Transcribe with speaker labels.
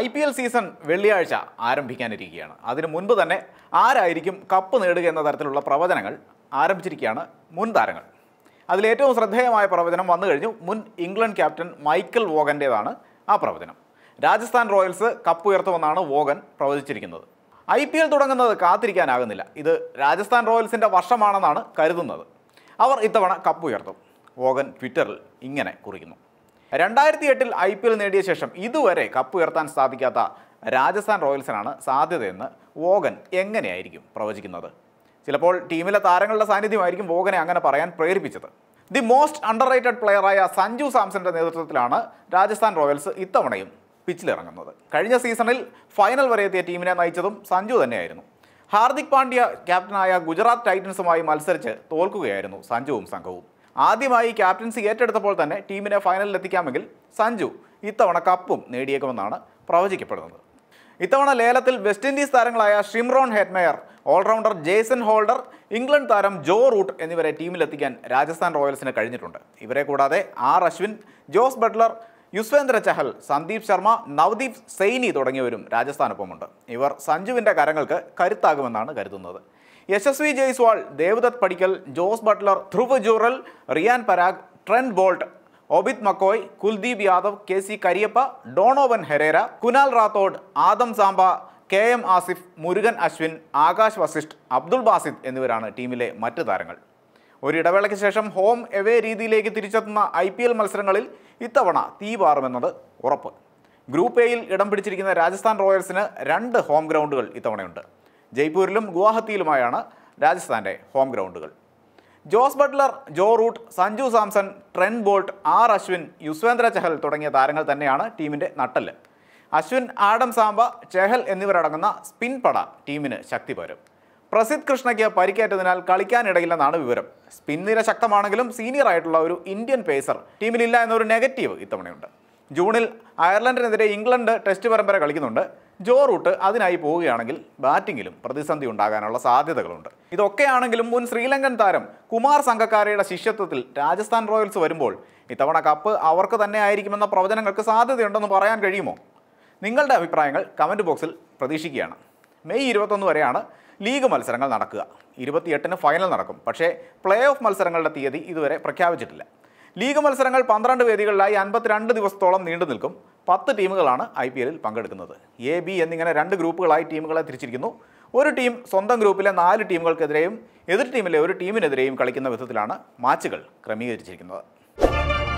Speaker 1: I P L season വെള്ളിയാഴ്ച ആരംഭിക്കാനിരിക്കുകയാണ് അതിനു മുൻപ് തന്നെ ആരായിരിക്കും കപ്പ് നേടുക എന്ന തരത്തിലുള്ള പ്രവചനങ്ങൾ ആരംഭിച്ചിരിക്കുകയാണ് മുൻ താരങ്ങൾ അതിലേറ്റവും ശ്രദ്ധേയമായ പ്രവചനം വന്നു കഴിഞ്ഞു മുൻ ഇംഗ്ലണ്ട് ക്യാപ്റ്റൻ മൈക്കൽ വോഗൻ്റേതാണ് ആ പ്രവചനം രാജസ്ഥാൻ റോയൽസ് കപ്പ് ഉയർത്തുമെന്നാണ് വോഗൻ പ്രവചിച്ചിരിക്കുന്നത് ഐ പി എൽ തുടങ്ങുന്നത് കാത്തിരിക്കാനാകുന്നില്ല ഇത് രാജസ്ഥാൻ റോയൽസിൻ്റെ വർഷമാണെന്നാണ് കരുതുന്നത് അവർ ഇത്തവണ കപ്പ് ഉയർത്തും വോഗൻ ട്വിറ്ററിൽ ഇങ്ങനെ കുറിക്കുന്നു രണ്ടായിരത്തി എട്ടിൽ ഐ പി എൽ നേടിയ ശേഷം ഇതുവരെ കപ്പ് ഉയർത്താൻ സാധിക്കാത്ത രാജസ്ഥാൻ റോയൽസിനാണ് സാധ്യതയെന്ന് വോഗൻ എങ്ങനെയായിരിക്കും പ്രവചിക്കുന്നത് ചിലപ്പോൾ ടീമിലെ താരങ്ങളുടെ സാന്നിധ്യമായിരിക്കും വോഗനെ അങ്ങനെ പറയാൻ പ്രേരിപ്പിച്ചത് ദി മോസ്റ്റ് അണ്ടർ റേറ്റഡ് പ്ലെയറായ സഞ്ജു സാംസന്റെ നേതൃത്വത്തിലാണ് രാജസ്ഥാൻ റോയൽസ് ഇത്തവണയും പിച്ചിലിറങ്ങുന്നത് കഴിഞ്ഞ സീസണിൽ ഫൈനൽ വരെ എത്തിയ ടീമിനെ നയിച്ചതും സഞ്ജു തന്നെയായിരുന്നു ഹാർദിക് പാണ്ഡ്യ ക്യാപ്റ്റനായ ഗുജറാത്ത് ടൈറ്റൻസുമായി മത്സരിച്ച് തോൽക്കുകയായിരുന്നു സഞ്ജുവും സംഘവും ആദ്യമായി ക്യാപ്റ്റൻസി ഏറ്റെടുത്തപ്പോൾ തന്നെ ടീമിനെ ഫൈനലിൽ എത്തിക്കാമെങ്കിൽ സഞ്ജു ഇത്തവണ കപ്പും നേടിയേക്കുമെന്നാണ് പ്രവചിക്കപ്പെടുന്നത് ഇത്തവണ ലേലത്തിൽ വെസ്റ്റ് ഇൻഡീസ് താരങ്ങളായ Shimron Hetmyer all rounder Jason Holder England താരം ജോ റൂട്ട് എന്നിവരെ ടീമിലെത്തിക്കാൻ രാജസ്ഥാൻ റോയൽസിന് കഴിഞ്ഞിട്ടുണ്ട് ഇവരെ കൂടാതെ R Ashwin Jos Buttler Yuzvendra Chahal Sandeep Sharma Navdeep Saini തുടങ്ങിയവരും രാജസ്ഥാനൊപ്പമുണ്ട് ഇവർ സഞ്ജുവിൻ്റെ കരങ്ങൾക്ക് കരുത്താകുമെന്നാണ് കരുതുന്നത് Yashasvi Jaiswal Devdutt Padikkal Jos Buttler Dhruv Jurel Riyan Parag Trent Boult Obed McCoy Kuldeep Yadav K C Kariappa Donovan Ferreira Kunal Rathod Adam Zampa K M Asif Murugan Ashwin Akash Vasisht Abdul Basith എന്നിവരാണ് ടീമിലെ മറ്റ് താരങ്ങൾ ഒരിടവേളയ്ക്ക് ശേഷം ഹോം എവേ രീതിയിലേക്ക് തിരിച്ചെത്തുന്ന ഐ പി എൽ മത്സരങ്ങളിൽ ഇത്തവണ തീ പാറുമെന്നത് ഉറപ്പ് ഗ്രൂപ്പ് എയിൽ ഇടം പിടിച്ചിരിക്കുന്ന രാജസ്ഥാൻ റോയൽസിന് രണ്ട് ഹോം ഗ്രൗണ്ടുകൾ ഇത്തവണയുണ്ട് ജയ്പൂരിലും ഗുവാഹത്തിയിലുമായാണ് രാജസ്ഥാൻ്റെ ഹോം ഗ്രൗണ്ടുകൾ Jos Buttler Joe Root Sanju Samson Trent Boult R Ashwin Yuzvendra Chahal തുടങ്ങിയ താരങ്ങൾ തന്നെയാണ് ടീമിൻ്റെ നട്ടല് അശ്വിൻ ആഡം സാംബ ചെഹൽ എന്നിവരടങ്ങുന്ന സ്പിൻ പട ടീമിന് ശക്തി പകരും പ്രസിദ്ധ് കൃഷ്ണയ്ക്ക് പരിക്കേറ്റതിനാൽ കളിക്കാനിടയില്ലെന്നാണ് വിവരം സ്പിൻ നിര ശക്തമാണെങ്കിലും സീനിയർ ആയിട്ടുള്ള ഒരു ഇന്ത്യൻ പേസർ ടീമിലില്ല എന്നൊരു നെഗറ്റീവ് ഇത്തവണയുണ്ട് ജൂണിൽ അയർലൻഡിനെതിരെ ഇംഗ്ലണ്ട് ടെസ്റ്റ് പരമ്പര കളിക്കുന്നുണ്ട് ജോ റൂട്ട് അതിനായി പോവുകയാണെങ്കിൽ ബാറ്റിങ്ങിലും പ്രതിസന്ധി ഉണ്ടാകാനുള്ള സാധ്യതകളുണ്ട് ഇതൊക്കെയാണെങ്കിലും മുൻ ശ്രീലങ്കൻ താരം കുമാർ സംഘക്കാരയുടെ ശിഷ്യത്വത്തിൽ രാജസ്ഥാൻ റോയൽസ് വരുമ്പോൾ ഇത്തവണ കപ്പ് അവർക്ക് തന്നെ ആയിരിക്കുമെന്ന പ്രവചനങ്ങൾക്ക് സാധ്യതയുണ്ടെന്ന് പറയാൻ കഴിയുമോ നിങ്ങളുടെ അഭിപ്രായങ്ങൾ കമൻറ്റ് ബോക്സിൽ പ്രതീക്ഷിക്കുകയാണ് മെയ് ഇരുപത്തൊന്ന് വരെയാണ് ലീഗ് മത്സരങ്ങൾ നടക്കുക ഇരുപത്തിയെട്ടിന് ഫൈനൽ നടക്കും പക്ഷേ പ്ലേ ഓഫ് മത്സരങ്ങളുടെ തീയതി ഇതുവരെ പ്രഖ്യാപിച്ചിട്ടില്ല ലീഗ് മത്സരങ്ങൾ പന്ത്രണ്ട് വേദികളിലായി അൻപത്തിരണ്ട് ദിവസത്തോളം നീണ്ടു നിൽക്കും പത്ത് ടീമുകളാണ് ഐ പി എല്ലിൽ പങ്കെടുക്കുന്നത് എ ബി എന്നിങ്ങനെ രണ്ട് ഗ്രൂപ്പുകളായി ടീമുകളെ തിരിച്ചിരിക്കുന്നു ഒരു ടീം സ്വന്തം ഗ്രൂപ്പിലെ നാല് ടീമുകൾക്കെതിരെയും എതിർ ടീമിലെ ഒരു ടീമിനെതിരെയും കളിക്കുന്ന വിധത്തിലാണ് മാച്ചുകൾ ക്രമീകരിച്ചിരിക്കുന്നത്